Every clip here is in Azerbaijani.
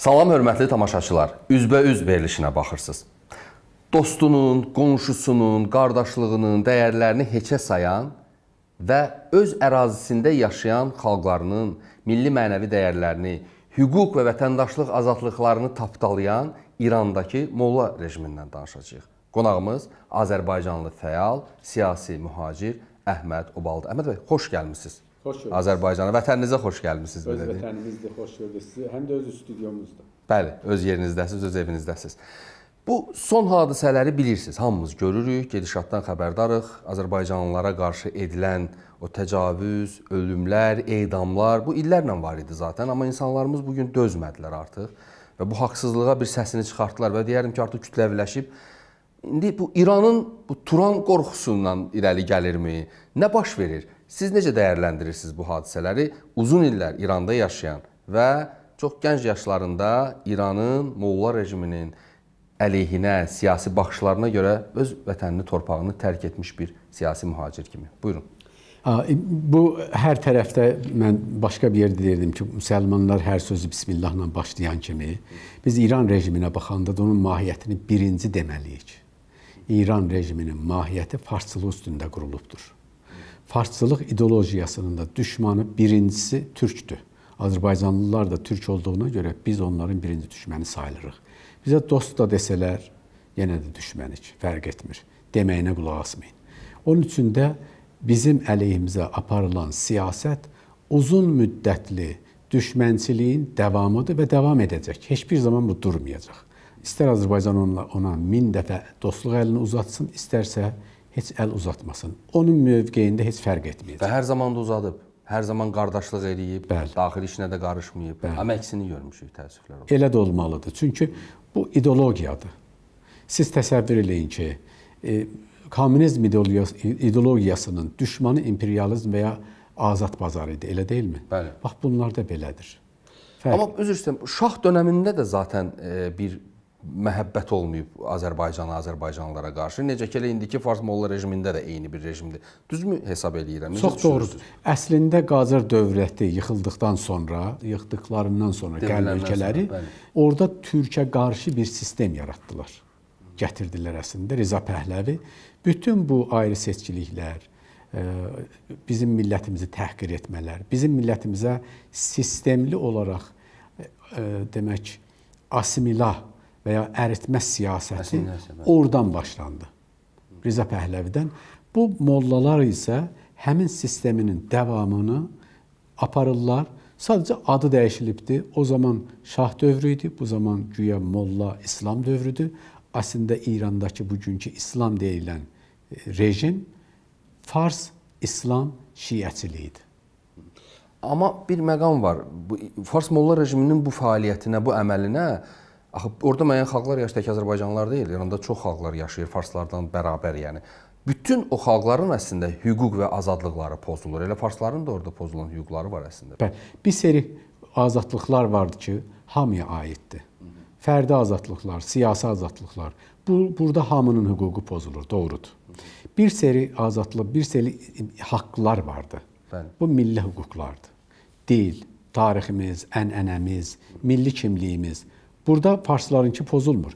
Salam hörmətli tamaşaçılar. Üzbəüz verilişinə baxırsınız. Dostunun, qonşusunun, qardaşlığının dəyərlərini heçə sayan və öz ərazisində yaşayan xalqlarının milli mənəvi dəyərlərini, hüquq və vətəndaşlıq azadlıqlarını tapdalayan İrandakı molla rejimindən danışacağıq. Qonağımız Azərbaycanlı fəal, siyasi mühacir Əhməd Obaldı. Əhməd bəy, xoş gəlmisiniz. Xoş gördük. Azərbaycana, vətəninizə xoş gəlmisiniz belə deyək. Öz vətənimizdir, xoş gördük sizi. Həm də öz studiyomuzdur. Bəli, öz yerinizdəsiz, öz evinizdəsiz. Bu son hadisələri bilirsiniz, hamımız görürük, gedişatdan xəbərdarıq. Azərbaycanlılara qarşı edilən o təcavüz, ölümlər, edamlar bu illərlə var idi zaten, amma insanlarımız bu gün dözmədilər artıq və bu haqsızlığa bir səsini çıxartdılar və deyərdim ki, artıq kütləviləşib. İndi bu İranın bu Turan qorxusundan irəli gəlirmi? Nə baş verir? Siz necə dəyərləndirirsiniz bu hadisələri? Uzun illər İranda yaşayan və çox gənc yaşlarında İranın Moğollar rejiminin əleyhinə, siyasi baxışlarına görə öz vətənini, torpağını tərk etmiş bir siyasi mühacir kimi. Buyurun. E, bu hər tərəfdə mən başqa bir yerdə deyirdim ki, müsəlmanlar hər sözü bismillahla başlayan kimi biz İran rejiminə baxanda da onun mahiyyətini birinci deməliyik. İran rejiminin mahiyyəti farsçılıq üstündə qurulubdur. Farsçılıq ideologiyasının da düşmanı birincisi türkdür. Azərbaycanlılar da türk olduğuna görə biz onların birinci düşməni sayılırıq. Bizə dost da desələr, yenə də düşmənik, fərq etmir. Deməyinə qulaq asmayın. Onun üçün də bizim əleyhimizə aparılan siyasət uzun müddətli düşmənçiliyin davamıdır və davam edəcək. Heç bir zaman bu durmayacaq. İstər Azərbaycan ona, ona 1000 dəfə dostluq əlini uzatsın, istərsə heç əl uzatmasın. Onun mövqeyində heç fərq etməyəcək. Və hər zaman da uzadıb hər zaman qardaşlıq eləyib, Bəli. daxili işinə də qarışmayıb. Bəli. Amma əksini görmüşük təəssüflər olsun. Elə də olmalıdır. Çünki bu ideologiyadır. Siz təsəvvür eləyin ki, e, kommunizm ideologiyasının düşmanı imperializm və ya azad bazar idi, elə deyilmi? Bəli. Bax bunlar da belədir. Fərq. Amma üzr istəyirəm, şah dövründə də zaten e, bir məhəbbət olmayıb Azərbaycana, Azərbaycanlılara qarşı. Necə ki elə indiki Fars Molla rejimində də eyni bir rejimdir. Düzmü hesab eləyirəm? Necə Çox doğrudur. Əslində Qacar dövləti yıxıldıqdan sonra, yıxdıqlarından sonra qərb ölkələri sonra, orada Türkə qarşı bir sistem yaratdılar. Gətirdilər əslində Rza Pəhləvi. Bütün bu ayrı seçkiliklər, e, bizim millətimizi təhqir etmələr, bizim millətimizə sistemli olaraq e, e, demək assimilah və ya əritmə siyasəti oradan başlandı. Riza Pəhləvidən. Bu mollalar isə həmin sisteminin davamını aparırlar. Sadəcə adı dəyişilibdi. O zaman şah dövrü idi, bu zaman güya molla İslam dövrüdür. Əslində İrandakı bugünkü İslam deyilən e, rejim Fars İslam şiəçiliyi idi. Amma bir məqam var. Bu Fars molla rejiminin bu fəaliyyətinə, bu əməlinə Axı orada müəyyən xalqlar yaşayır, tək azərbaycanlılar deyil, İranda çox xalqlar yaşayır, farslardan bərabər, yəni. Bütün o xalqların əslində hüquq və azadlıqları pozulur. Elə farsların da orada pozulan hüquqları var əslində. Bəli, bir seri azadlıqlar vardı ki, hamıya aiddir. Fərdi azadlıqlar, siyasi azadlıqlar. Bu burada hamının hüququ pozulur, doğrudur. Bir seri azadlıq, bir seri haqqlar vardı. Bəli. Bu milli hüquqlardır. Dil, tariximiz, ənənəmiz, milli kimliyimiz. Burada farslarınki pozulmur.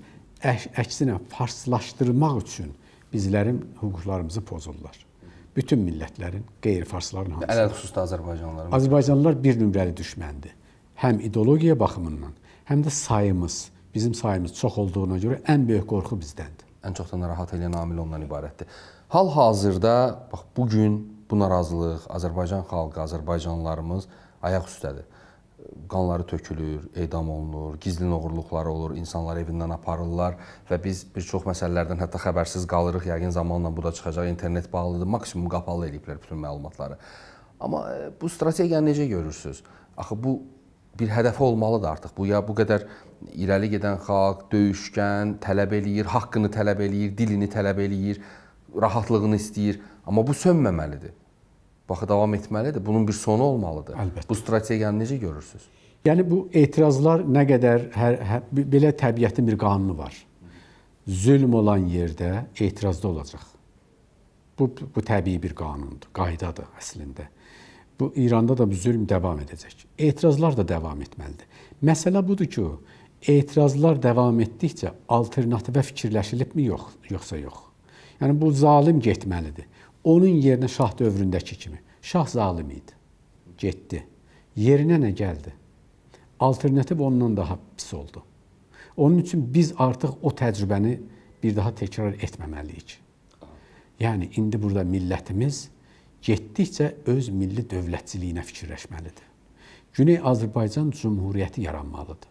Əksinə, farslaşdırmaq üçün bizlərin hüquqlarımızı pozurlar. Bütün millətlərin, qeyri-farsların hamısı. Ələl xüsusda Azərbaycanlıların. Azərbaycanlılar bir nömrəli düşməndir. Həm ideologiya baxımından, həm də sayımız, bizim sayımız çox olduğuna görə ən böyük qorxu bizdəndir. Ən çox da narahat edən amil ondan ibarətdir. Hal-hazırda bax bu gün bu narazılıq Azərbaycan xalqı, Azərbaycanlılarımız ayaq üstədir qanları tökülür, edam olunur, gizli oğurluqları olur, insanlar evindən aparırlar və biz bir çox məsələlərdən hətta xəbərsiz qalırıq. Yəqin zamanla bu da çıxacaq. İnternet bağlıdır, maksimum qapalı eləyiblər bütün məlumatları. Amma e, bu strategiyanı necə görürsüz? Axı bu bir hədəfi olmalıdır artıq. Bu ya bu qədər irəli gedən xalq döyüşkən, tələb eləyir, haqqını tələb eləyir, dilini tələb eləyir, rahatlığını istəyir, amma bu sönməməlidir. Bax davam etməlidir. Bunun bir sonu olmalıdır. Əlbəttə. Bu strategiyanı necə görürsüz? Yəni bu etirazlar nə qədər hər, hər belə təbiətin bir qanunu var. Zülm olan yerdə etirazda olacaq. Bu bu təbii bir qanundur, qaydadır əslində. Bu İranda da bu zülm davam edəcək. Etirazlar da davam etməlidir. Məsələ budur ki, etirazlar davam etdikcə alternativə fikirləşilibmi yox, yoxsa yox. Yəni bu zalım getməlidir. Onun yerinə şah dövründəki kimi. Şah zalim idi. Getdi. Yerinə nə gəldi? Alternativ ondan daha pis oldu. Onun üçün biz artıq o təcrübəni bir daha təkrar etməməliyik. Yəni indi burada millətimiz getdikcə öz milli dövlətçiliyinə fikirləşməlidir. Güney Azərbaycan Cümhuriyyəti yaranmalıdır.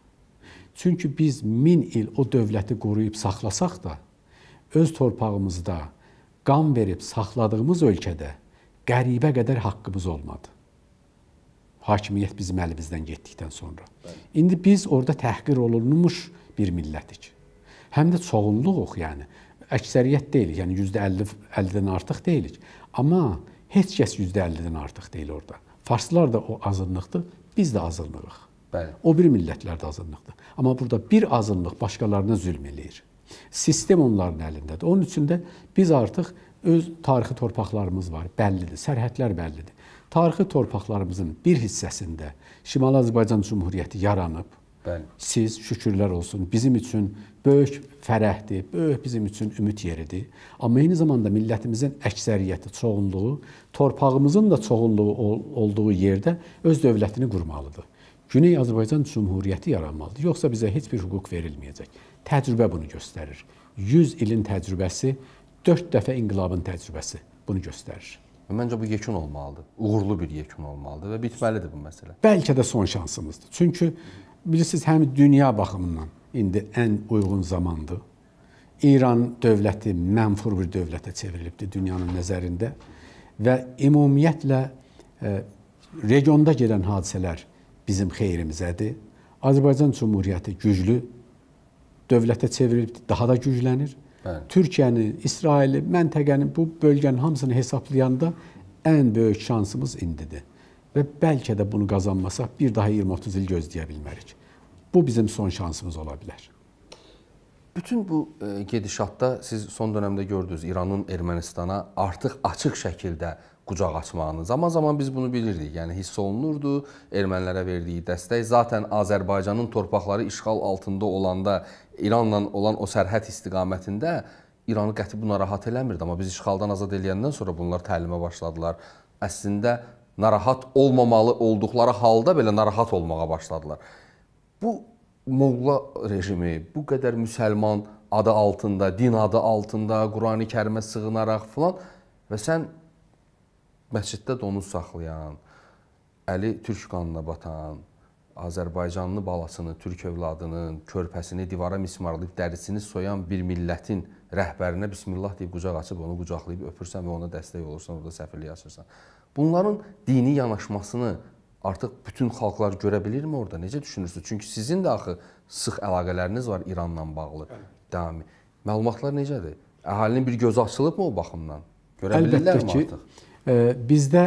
Çünki biz 1000 il o dövləti qoruyub saxlasaq da öz torpağımızda qan verib saxladığımız ölkədə qəribə qədər haqqımız olmadı. Hakimiyyət bizim əlimizdən getdikdən sonra. İndi biz orada təhqir olunmuş bir millətik. Həm də çoğunluğuq, yəni əksəriyyət deyilik, yəni %50 50-dən artıq deyilik. Amma heç kəs %50-dən artıq deyil orada. Farslar da o azınlıqdır, biz də azınlığıq. Bəli. O bir millətlər də azınlıqdır. Amma burada bir azınlıq başqalarına zülm eləyir. Sistem onların əlindədir. Onun üçün də biz artıq öz tarixi torpaqlarımız var, bəllidir, sərhədlər bəllidir. Tarixi torpaqlarımızın bir hissəsində Şimali Azərbaycan Cümhuriyyəti yaranıb. Bəli. Siz şükürlər olsun bizim üçün böyük fərəhdir, böyük bizim üçün ümid yeridir. Amma eyni zamanda millətimizin əksəriyyəti, çoğunluğu torpağımızın da çoğunluğu olduğu yerdə öz dövlətini qurmalıdır. Güney Azərbaycan Cümhuriyyəti yaranmalıdır. Yoxsa bizə heç bir hüquq verilməyəcək. Təcrübə bunu göstərir. 100 ilin təcrübəsi 4 dəfə inqilabın təcrübəsi bunu göstərir. Məncə bu yekun olmalıdır. Uğurlu bir yekun olmalıdır və bitməlidir bu məsələ. Bəlkə də son şansımızdır. Çünki bilirsiniz, həm dünya baxımından indi ən uyğun zamandır. İran dövləti mənfur bir dövlətə çevrilibdi dünyanın nəzərində və ümumiyyətlə e, regionda gedən hadisələr bizim xeyrimizədir. Azərbaycan Cümhuriyyəti güclü dövlətə çevrilib daha da güclənir. Bəli. Türkiyəni, İsraili, məntəqəni, bu bölgənin hamısını hesablayanda ən böyük şansımız indidir. Və bəlkə də bunu qazanmasaq bir daha 20-30 il gözləyə bilmərik. Bu bizim son şansımız ola bilər. Bütün bu e, gedişatda siz son dövrdə gördünüz İranın Ermənistana artıq açıq şəkildə qucaq açmağını. Zaman-zaman biz bunu bilirdik. Yəni hiss olunurdu ermənilərə verdiyi dəstək. Zaten Azərbaycanın torpaqları işğal altında olanda İranla olan o sərhəd istiqamətində İranı qəti bu narahat eləmirdi, amma biz işğaldan azad eləyəndən sonra bunlar təlimə başladılar. Əslində narahat olmamalı olduqları halda belə narahat olmağa başladılar. Bu Molla rejimi bu qədər müsəlman adı altında, din adı altında Qurani-Kərimə sığınaraq filan və sən məsciddə donuz saxlayan, əli türk qanına batan, Azərbaycanlı balasını, türk övladının körpəsini divara mismarlayıb dərisini soyan bir millətin rəhbərinə bismillah deyib qucaq açıb onu qucaqlayıb öpürsən və ona dəstək olursan, orada səfirlik açırsan. Bunların dini yanaşmasını artıq bütün xalqlar görə bilirmi orada? Necə düşünürsüz? Çünki sizin də axı sıx əlaqələriniz var İranla bağlı. Davami. Məlumatlar necədir? Əhalinin bir gözü açılıbmı o baxımdan? Görə Əlbəttə bilirlərmi ki, artıq? Bizdə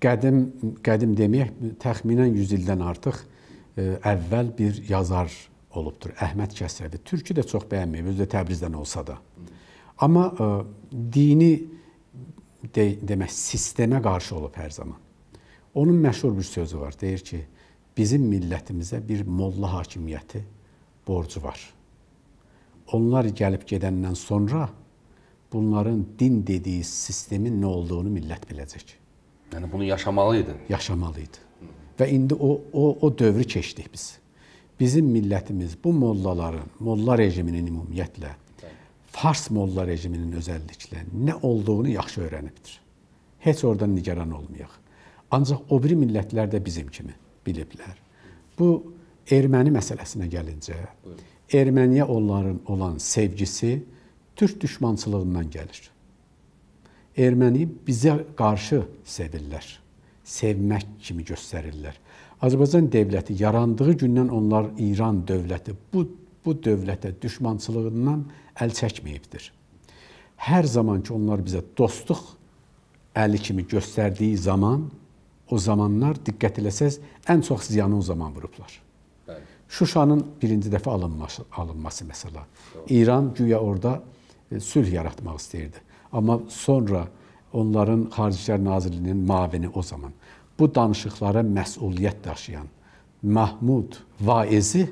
qədim qədim deməyək, təxminən 100 ildən artıq e, əvvəl bir yazar olubdur. Əhməd Kəsrəvi. Türkü də çox bəyənməyib, özü də Təbrizdən olsa da. Amma ə, e, dini de, demək sistemə qarşı olub hər zaman. Onun məşhur bir sözü var. Deyir ki, bizim millətimizə bir molla hakimiyyəti borcu var. Onlar gəlib gedəndən sonra bunların din dediyi sistemin nə olduğunu millət biləcək. Yəni bunu yaşamalı idi. Yaşamalı idi. Və indi o o o dövrü keçdik biz. Bizim millətimiz bu mollaların, molla rejiminin ümumiyyətlə Fars molla rejiminin özəlliklə nə olduğunu yaxşı öyrənibdir. Heç oradan nigaran olmayaq. Ancaq o biri millətlər də bizim kimi biliblər. Bu erməni məsələsinə gəlincə, Erməniyə onların olan sevgisi türk düşmançılığından gəlir. Erməni bizə qarşı sevirlər. Sevmək kimi göstərirlər. Azərbaycan dövləti yarandığı gündən onlar İran dövləti bu bu dövlətə düşmançılığından əl çəkməyibdir. Hər zaman ki onlar bizə dostluq əli kimi göstərdiyi zaman o zamanlar diqqət eləsəz ən çox ziyanı o zaman vurublar. Bəli. Şuşanın birinci dəfə alınması alınması məsələ. Doğru. İran güya orada E, sülh yaratmaq istəyirdi. Amma sonra onların Xaricilər Nazirliyinin mavini o zaman bu danışıqlara məsuliyyət daşıyan Mahmud Vaizi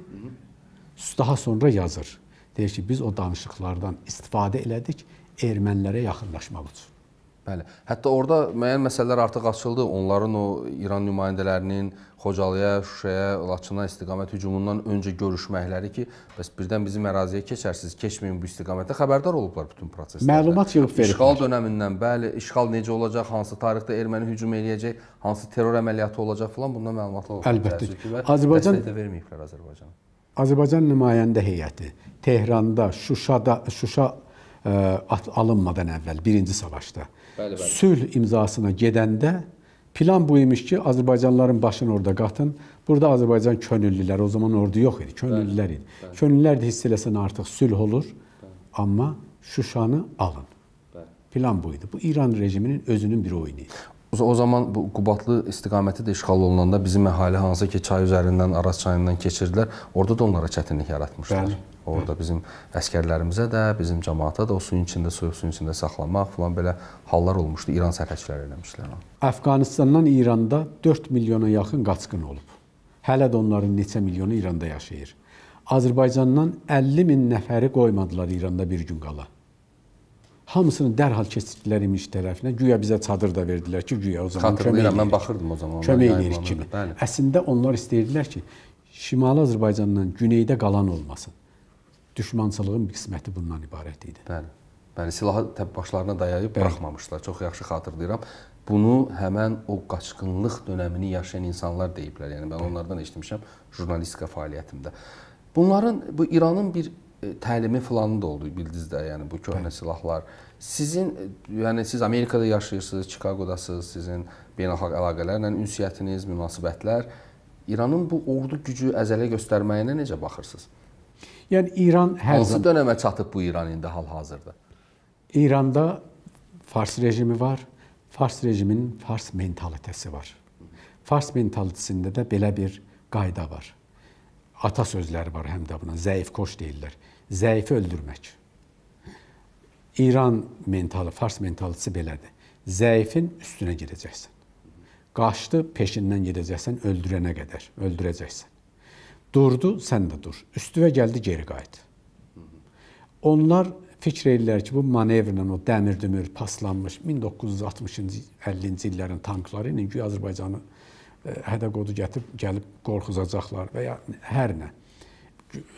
daha sonra yazır. Deyir ki, biz o danışıqlardan istifadə elədik ermənilərə yaxınlaşmaq üçün. Bəli. Hətta orada müəyyən məsələlər artıq açıldı. Onların o İran nümayəndələrinin Xocalıya, Şuşaya, Laçına istiqamət hücumundan öncə görüşməkləri ki, bəs birdən bizim əraziyə keçərsiniz, keçməyin bu istiqamətdə xəbərdar olublar bütün proseslərdən. Məlumat yığıb veriblər. İşğal dönəmindən, bəli, işğal necə olacaq, hansı tarixdə erməni hücum eləyəcək, hansı terror əməliyyatı olacaq filan bundan məlumatlı olublar. Əlbəttə ki, Azərbaycan dəstək də verməyiblər Azərbaycana. Azərbaycan nümayəndə heyəti Tehran'da, Şuşada, Şuşa alınmadan əvvəl birinci savaşda bəli, bəli. sülh imzasına gedəndə plan bu imiş ki, Azərbaycanlıların başını orada qatın. Burada Azərbaycan könüllülər, o zaman ordu yox idi, könüllülər idi. Bəli. Könüllülər də hiss eləsən artıq sülh olur. Bəli. Amma Şuşanı alın. Plan bu idi. Bu İran rejiminin özünün bir oyunu idi. O zaman bu Qubatlı istiqaməti də işğal olunanda bizim əhali hansı ki çay üzərindən, Araz çayından keçirdilər, orada da onlara çətinlik yaratmışlar. Bəli. Orada bizim əskərlərimizə də, bizim cəmaata da o suyun içində, soyuq suyun içində saxlamaq falan belə hallar olmuşdu. İran sərhədçiləri eləmişlər. Əfqanistandan İranda 4 milyona yaxın qaçqın olub. Hələ də onların neçə milyonu İranda yaşayır. Azərbaycandan 50 min nəfəri qoymadılar İranda bir gün qala hamısını dərhal keçirdilər imiş tərəfinə. Güya bizə çadır da verdilər ki, güya o zaman Xatırlayıram, mən baxırdım o zaman. Kömək edirik kimi. Bəli. Əslində onlar istəyirdilər ki, Şimali Azərbaycandan güneydə qalan olmasın. Düşmançılığın bir qisməti bundan ibarət idi. Bəli. Bəli, silahı təbii başlarına dayayıb Bəli. buraxmamışlar. Çox yaxşı xatırlayıram. Bunu həmən o qaçqınlıq dövrünü yaşayan insanlar deyiblər. Yəni mən Bəli. onlardan eşitmişəm jurnalistika fəaliyyətimdə. Bunların bu İranın bir təlimi filanı da oldu bildinizdə, yəni bu köhnə silahlar. Sizin yəni siz Amerikada yaşayırsınız, Çikaqodasınız, sizin beynəlxalq əlaqələrlə ünsiyyətiniz, münasibətlər İranın bu ordu gücü əzələ göstərməyinə necə baxırsınız? Yəni İran hər hansı zaman... dönəmə çatıb bu İran indi hal-hazırda? İranda Fars rejimi var. Fars rejiminin Fars mentalitəsi var. Fars mentalitəsində də belə bir qayda var ata sözləri var həm də buna. Zəif koş deyirlər. Zəifi öldürmək. İran mentalı, fars mentalisi belədir. Zəifin üstünə gedəcəksən. Qaçdı, peşindən gedəcəksən öldürənə qədər, öldürəcəksən. Durdu, sən də dur. Üstüvə gəldi, geri qayıt. Onlar fikr edirlər ki, bu manevrlə o dəmir-dümür paslanmış 1960-cı 50-ci illərin tankları ilə güya Azərbaycanı hədə qodu gətirib gəlib qorxuzacaqlar və ya hər nə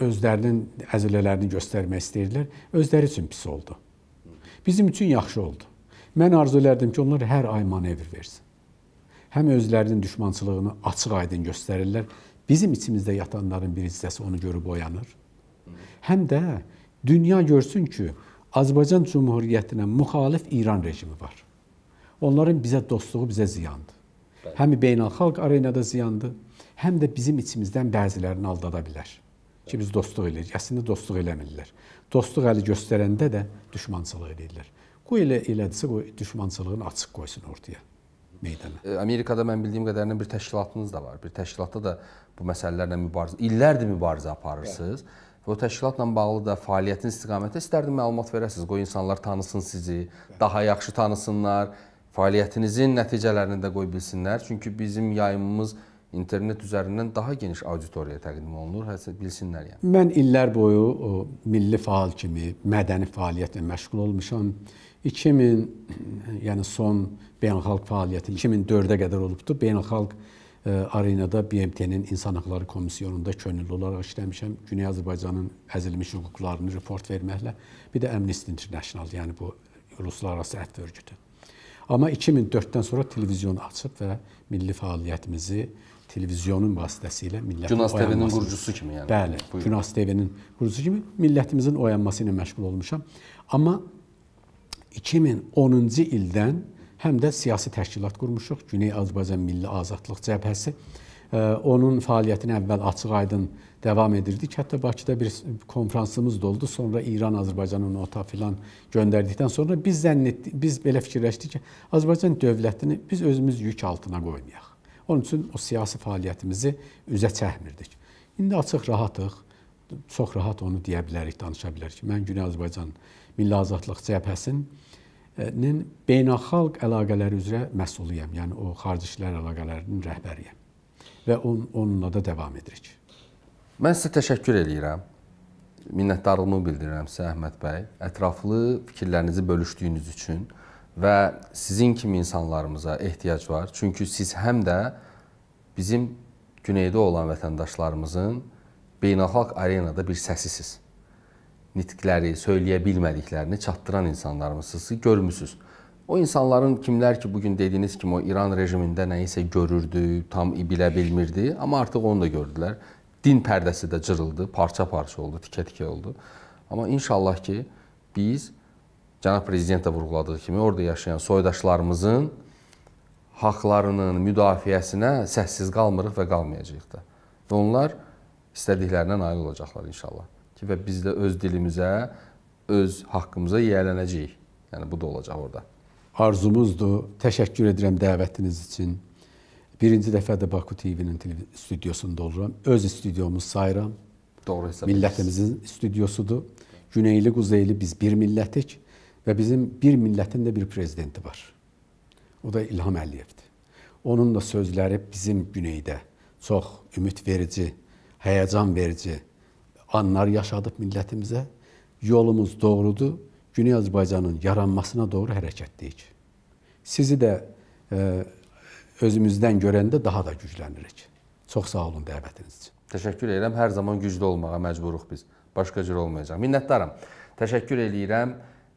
özlərinin əzilələrini göstərmək istəyirdilər. Özləri üçün pis oldu. Bizim üçün yaxşı oldu. Mən arzu elərdim ki, onlar hər ay manevr versin. Həm özlərinin düşmançılığını açıq-aydın göstərirlər. Bizim içimizdə yatanların bir hissəsi onu görüb oyanır. Həm də dünya görsün ki, Azərbaycan Cümhuriyyətinə müxalif İran rejimi var. Onların bizə dostluğu bizə ziyandır. Bəli. Həm beynəlxalq arenada ziyandır, həm də bizim içimizdən bəzilərini aldada bilər. Ki biz dostluq eləyirik, əslində dostluq eləmirlər. Dostluq əli göstərəndə də düşmançılıq edirlər. Qoy elə elədirsə, qoy düşmançılığını açıq qoysun ortaya meydana. E, Amerikada mən bildiyim qədərilə bir təşkilatınız da var. Bir təşkilatda da bu məsələlərlə mübarizə, illərdir mübarizə aparırsınız. Bəli. Və o təşkilatla bağlı da fəaliyyətin istiqamətində istərdim məlumat verəsiniz. Qoy insanlar tanısın sizi, daha yaxşı tanısınlar fəaliyyətinizin nəticələrini də qoy bilsinlər. Çünki bizim yayımımız internet üzərindən daha geniş auditoriyaya təqdim olunur, hətta bilsinlər yəni. Mən illər boyu o, milli faal kimi mədəni fəaliyyətlə məşğul olmuşam. 2000 yəni son beynəlxalq fəaliyyətim 2004-ə qədər olubdu. Beynəlxalq e, arenada BMT-nin İnsan Hüquqları Komissiyonunda könüllü olaraq işləmişəm. Güney Azərbaycanın əzilmiş hüquqlarını report verməklə, bir də Amnesty International, yəni bu Ruslararası Əfv Örgütü. Amma 2004-dən sonra televizionu açıb və milli fəaliyyətimizi televizyonun vasitəsilə millətin Günas TV-nin qurucusu kimi yəni. Bəli, Buyurun. Günas TV-nin qurucusu kimi millətimizin oyanması ilə məşğul olmuşam. Amma 2010-cu ildən həm də siyasi təşkilat qurmuşuq. Güney Azərbaycan Milli Azadlıq Cəbhəsi onun fəaliyyətini əvvəl açıq-aydın davam edirdik. Hətta Bakıda bir konfransımız da oldu. Sonra İran Azərbaycana nota filan göndərdikdən sonra biz zənn etdik, biz belə fikirləşdik ki, Azərbaycan dövlətini biz özümüz yük altına qoymayaq. Onun üçün o siyasi fəaliyyətimizi üzə çəkmirdik. İndi açıq rahatıq. Çox rahat onu deyə bilərik, danışa bilərik ki, mən Güney Azərbaycan Milli Azadlıq Cəbhəsinin beynəlxalq əlaqələri üzrə məsuluyam. Yəni o xarici işlər əlaqələrinin rəhbəriyəm və on, onunla da davam edirik. Mən sizə təşəkkür eləyirəm. Minnətdarlığımı bildirirəm sizə Əhməd bəy. Ətraflı fikirlərinizi bölüşdüyünüz üçün və sizin kimi insanlarımıza ehtiyac var. Çünki siz həm də bizim güneydə olan vətəndaşlarımızın beynəlxalq arenada bir səsisiz. Nitqləri, söyləyə bilmədiklərini çatdıran insanlarımızsınız, görmüsünüz. O insanların kimlər ki, bugün dediyiniz kimi o İran rejimində nəyisə görürdü, tam bilə bilmirdi, amma artıq onu da gördülər. Din pərdəsi də cırıldı, parça-parça oldu, tikə-tikə oldu. Amma inşallah ki, biz cənab prezident də vurğuladığı kimi orada yaşayan soydaşlarımızın haqlarının müdafiəsinə səssiz qalmırıq və qalmayacağıq da. Və onlar istədiklərinə nail olacaqlar inşallah. Ki və biz də öz dilimizə, öz haqqımıza yiyələnəcəyik. Yəni bu da olacaq orada arzumuzdur. Təşəkkür edirəm dəvətiniz üçün. Birinci dəfə də Baku TV-nin studiyosunda oluram. Öz studiyomuz sayıram. Doğru hesab Millətimizin studiosudur. Güneyli, quzeyli biz bir millətik və bizim bir millətin də bir prezidenti var. O da İlham Əliyevdir. Onun da sözləri bizim güneydə çox ümid verici, həyəcan verici anlar yaşadıb millətimizə. Yolumuz doğrudur. Güney Azərbaycanın yaranmasına doğru hərəkətdəyik. Sizi də e, özümüzdən görəndə daha da güclənirik. Çox sağ olun dəvətiniz üçün. Təşəkkür edirəm. Hər zaman güclü olmağa məcburuq biz. Başqa cür olmayacaq. Minnətdaram. Təşəkkür eləyirəm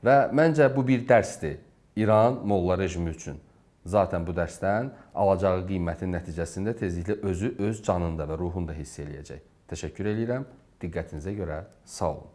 və məncə bu bir dərsdir İran molla rejimi üçün. Zaten bu dərsdən alacağı qiymətin nəticəsində tezliklə özü öz canında və ruhunda hiss eləyəcək. Təşəkkür eləyirəm. Diqqətinizə görə sağ olun.